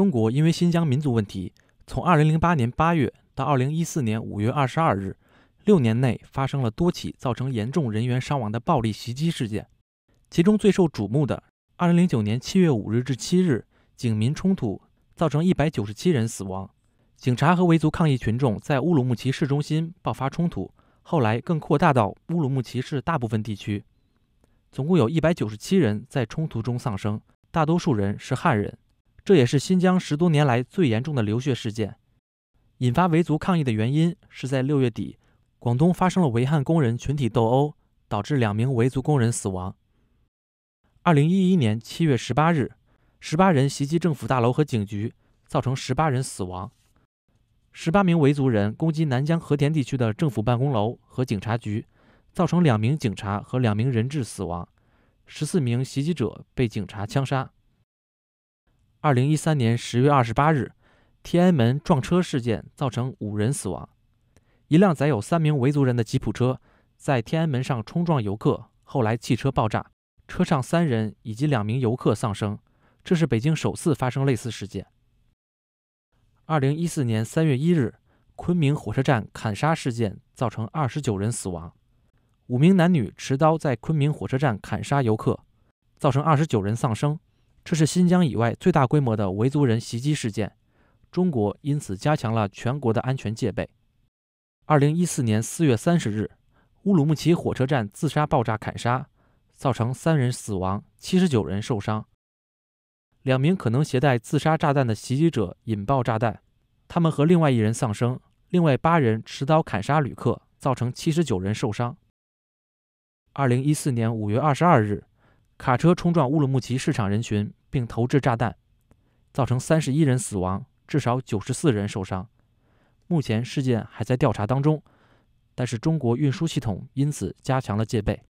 中国因为新疆民族问题，从2008年8月到2014年5月22日，六年内发生了多起造成严重人员伤亡的暴力袭击事件。其中最受瞩目的，2009年7月5日至7日，警民冲突造成197人死亡。警察和维族抗议群众在乌鲁木齐市中心爆发冲突，后来更扩大到乌鲁木齐市大部分地区。总共有一百九十七人在冲突中丧生，大多数人是汉人。这也是新疆十多年来最严重的流血事件。引发维族抗议的原因是在六月底，广东发生了维汉工人群体斗殴，导致两名维族工人死亡。二零一一年七月十八日，十八人袭击政府大楼和警局，造成十八人死亡。十八名维族人攻击南疆和田地区的政府办公楼和警察局，造成两名警察和两名人质死亡，十四名袭击者被警察枪杀。二零一三年十月二十八日，天安门撞车事件造成五人死亡。一辆载有三名维族人的吉普车在天安门上冲撞游客，后来汽车爆炸，车上三人以及两名游客丧生。这是北京首次发生类似事件。二零一四年三月一日，昆明火车站砍杀事件造成二十九人死亡。五名男女持刀在昆明火车站砍杀游客，造成二十九人丧生。这是新疆以外最大规模的维族人袭击事件，中国因此加强了全国的安全戒备。二零一四年四月三十日，乌鲁木齐火车站自杀爆炸砍杀，造成三人死亡，七十九人受伤。两名可能携带自杀炸弹的袭击者引爆炸弹，他们和另外一人丧生，另外八人持刀砍杀旅客，造成七十九人受伤。二零一四年五月二十二日。卡车冲撞乌鲁木齐市场人群，并投掷炸弹，造成三十一人死亡，至少九十四人受伤。目前事件还在调查当中，但是中国运输系统因此加强了戒备。